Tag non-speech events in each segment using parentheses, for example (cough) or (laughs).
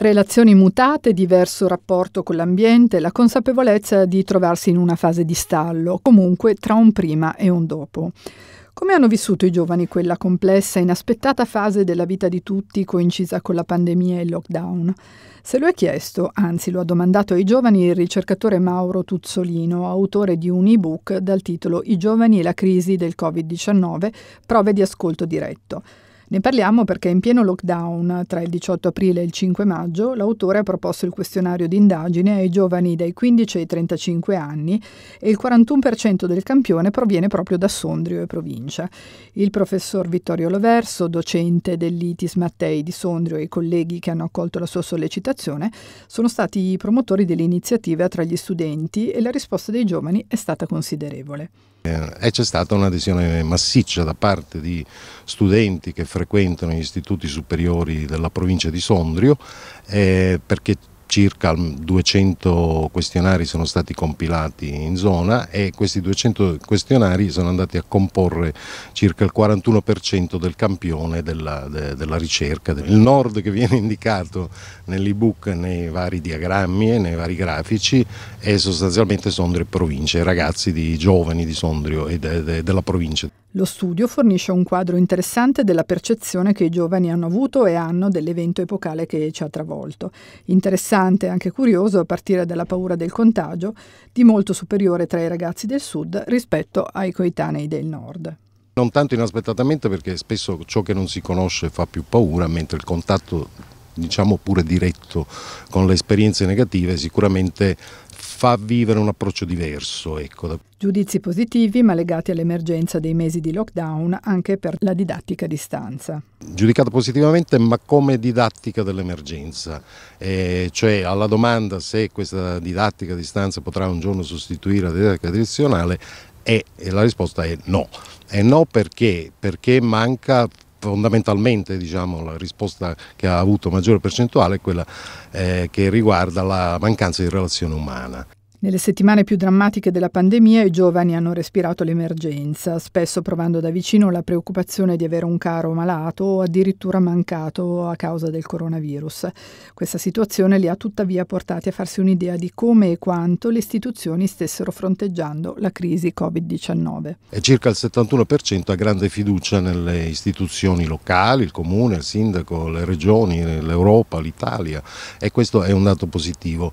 Relazioni mutate, diverso rapporto con l'ambiente, la consapevolezza di trovarsi in una fase di stallo, comunque tra un prima e un dopo. Come hanno vissuto i giovani quella complessa e inaspettata fase della vita di tutti coincisa con la pandemia e il lockdown? Se lo è chiesto, anzi lo ha domandato ai giovani il ricercatore Mauro Tuzzolino, autore di un ebook dal titolo I giovani e la crisi del Covid-19, prove di ascolto diretto. Ne parliamo perché in pieno lockdown, tra il 18 aprile e il 5 maggio, l'autore ha proposto il questionario di indagine ai giovani dai 15 ai 35 anni e il 41% del campione proviene proprio da Sondrio e provincia. Il professor Vittorio Loverso, docente dell'ITIS Mattei di Sondrio e i colleghi che hanno accolto la sua sollecitazione, sono stati i promotori dell'iniziativa tra gli studenti e la risposta dei giovani è stata considerevole e eh, c'è stata un'adesione massiccia da parte di studenti che frequentano gli istituti superiori della provincia di Sondrio eh, perché circa 200 questionari sono stati compilati in zona e questi 200 questionari sono andati a comporre circa il 41% del campione della, de, della, ricerca. Il nord che viene (laughs) indicato nell'ebook nei vari diagrammi e nei vari grafici è sostanzialmente Sondrio e provincia, i ragazzi di giovani di Sondrio e de, de, della provincia. Lo studio fornisce un quadro interessante della percezione che i giovani hanno avuto e hanno dell'evento epocale che ci ha travolto. Interessante importante e anche curioso a partire dalla paura del contagio, di molto superiore tra i ragazzi del sud rispetto ai coetanei del nord. Non tanto inaspettatamente perché spesso ciò che non si conosce fa più paura, mentre il contatto diciamo pure diretto con le esperienze negative sicuramente fa vivere un approccio diverso. Ecco. Giudizi positivi ma legati all'emergenza dei mesi di lockdown anche per la didattica a distanza. Giudicata positivamente ma come didattica dell'emergenza, eh, cioè alla domanda se questa didattica a distanza potrà un giorno sostituire la didattica tradizionale e la risposta è no. È no perché? Perché manca fondamentalmente diciamo, la risposta che ha avuto maggiore percentuale è quella eh, che riguarda la mancanza di relazione umana. Nelle settimane più drammatiche della pandemia i giovani hanno respirato l'emergenza, spesso provando da vicino la preoccupazione di avere un caro malato o addirittura mancato a causa del coronavirus. Questa situazione li ha tuttavia portati a farsi un'idea di come e quanto le istituzioni stessero fronteggiando la crisi Covid-19. È circa il 71% ha grande fiducia nelle istituzioni locali, il comune, il sindaco, le regioni, l'Europa, l'Italia e questo è un dato positivo.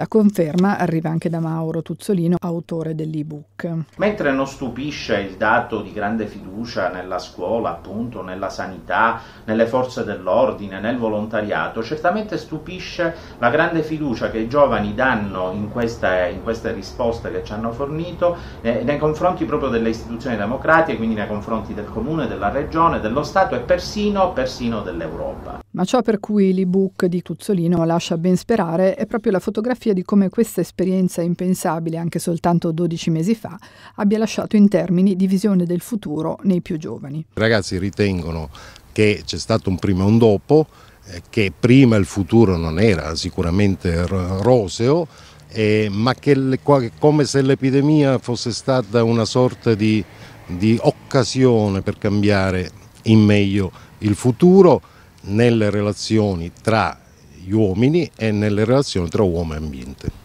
La conferma arriva anche da Mauro Tuzzolino, autore dell'ebook. Mentre non stupisce il dato di grande fiducia nella scuola, appunto, nella sanità, nelle forze dell'ordine, nel volontariato, certamente stupisce la grande fiducia che i giovani danno in queste, in queste risposte che ci hanno fornito eh, nei confronti proprio delle istituzioni democratiche, quindi nei confronti del comune, della regione, dello Stato e persino, persino dell'Europa. Ma ciò per cui l'ebook di Tuzzolino lascia ben sperare è proprio la fotografia di come questa esperienza impensabile anche soltanto 12 mesi fa abbia lasciato in termini di visione del futuro nei più giovani. I ragazzi ritengono che c'è stato un prima e un dopo, eh, che prima il futuro non era sicuramente roseo, eh, ma che le, come se l'epidemia fosse stata una sorta di, di occasione per cambiare in meglio il futuro nelle relazioni tra gli uomini e nelle relazioni tra uomo e ambiente.